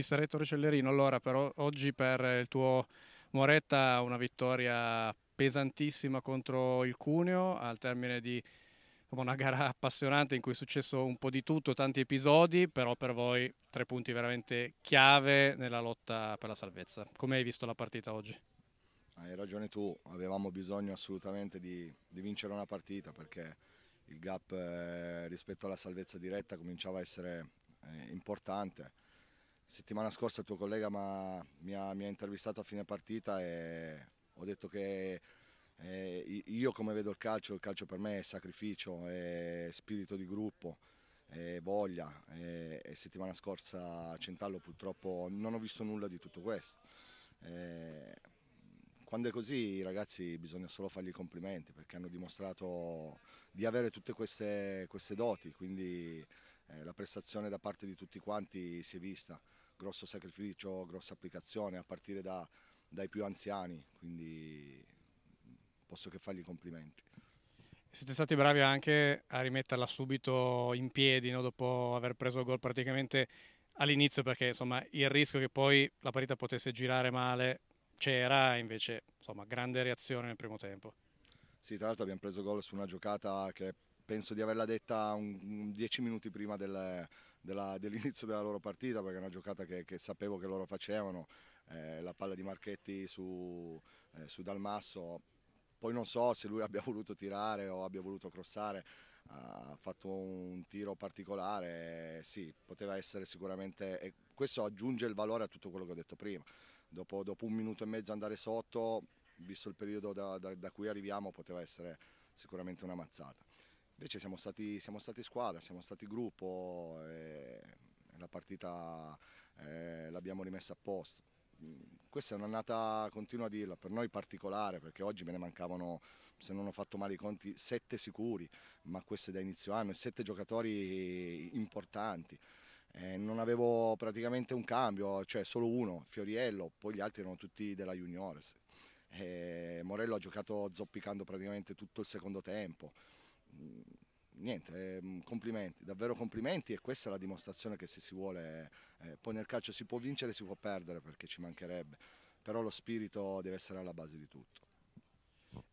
Mister Ettore Cellerino, allora però oggi per il tuo Moretta una vittoria pesantissima contro il Cuneo al termine di una gara appassionante in cui è successo un po' di tutto, tanti episodi, però per voi tre punti veramente chiave nella lotta per la salvezza. Come hai visto la partita oggi? Hai ragione tu, avevamo bisogno assolutamente di, di vincere una partita perché il gap eh, rispetto alla salvezza diretta cominciava a essere eh, importante settimana scorsa il tuo collega mi ha, mi ha, intervistato a fine partita e ho detto che eh, io come vedo il calcio, il calcio per me è sacrificio, è spirito di gruppo, è voglia e, e settimana scorsa a Centallo purtroppo non ho visto nulla di tutto questo. E, eh, quando è così i ragazzi bisogna solo fargli i complimenti perché hanno dimostrato di avere tutte queste, queste doti, quindi eh, la prestazione da parte di tutti quanti si è vista, grosso sacrificio, grossa applicazione a partire da, dai più anziani, quindi mm, posso che fargli i complimenti. Siete stati bravi anche a rimetterla subito in piedi no? dopo aver preso il gol praticamente all'inizio perché insomma, il rischio che poi la partita potesse girare male c'era, invece insomma, grande reazione nel primo tempo. Sì, tra l'altro abbiamo preso gol su una giocata che penso di averla detta un, dieci minuti prima del, della, dell'inizio della loro partita perché è una giocata che, che sapevo che loro facevano, eh, la palla di Marchetti su, eh, su Dalmasso, poi non so se lui abbia voluto tirare o abbia voluto crossare, ha fatto un tiro particolare, sì, poteva essere sicuramente, e questo aggiunge il valore a tutto quello che ho detto prima, dopo, dopo un minuto e mezzo andare sotto, visto il periodo da, da, da cui arriviamo, poteva essere sicuramente una mazzata. Invece siamo stati, siamo stati squadra, siamo stati gruppo e la partita eh, l'abbiamo rimessa a posto. Mm, questa è un'annata, continuo a dirla, per noi particolare perché oggi me ne mancavano, se non ho fatto male i conti, sette sicuri, ma questo è da inizio anno, e sette giocatori importanti. Eh, non avevo praticamente un cambio, cioè solo uno, Fioriello, poi gli altri erano tutti della Juniores. Eh, Morello ha giocato zoppicando praticamente tutto il secondo tempo. Mm, niente, eh, mm, complimenti, davvero complimenti e questa è la dimostrazione che se si vuole, eh, poi nel calcio si può vincere e si può perdere perché ci mancherebbe, però lo spirito deve essere alla base di tutto.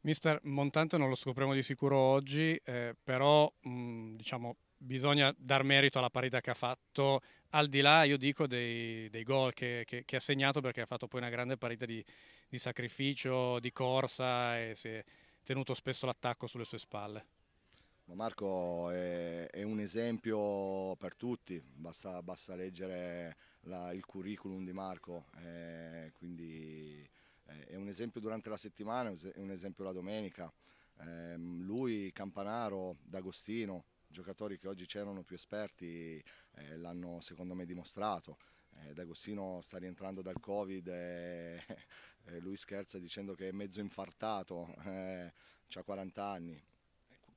Mister Montante non lo scopriamo di sicuro oggi, eh, però mh, mm, diciamo, bisogna dar merito alla parità che ha fatto, al di là io dico dei, dei gol che, che, che, ha segnato perché ha fatto poi una grande parità di, di sacrificio, di corsa e si è tenuto spesso l'attacco sulle sue spalle. Marco è, è, un esempio per tutti, basta, basta leggere la, il curriculum di Marco, eh, quindi eh, è un esempio durante la settimana, è un esempio la domenica. Eh, lui, Campanaro, D'Agostino, giocatori che oggi c'erano più esperti, eh, l'hanno secondo me dimostrato. Eh, D'Agostino sta rientrando dal Covid e, e lui scherza dicendo che è mezzo infartato, eh, ha 40 anni,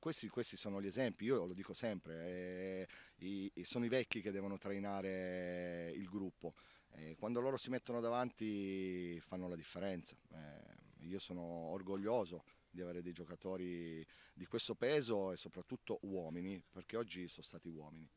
questi, questi, sono gli esempi, io lo dico sempre, eh, i, sono i vecchi che devono trainare il gruppo. Eh, quando loro si mettono davanti fanno la differenza. Eh, io sono orgoglioso di avere dei giocatori di questo peso e soprattutto uomini, perché oggi sono stati uomini.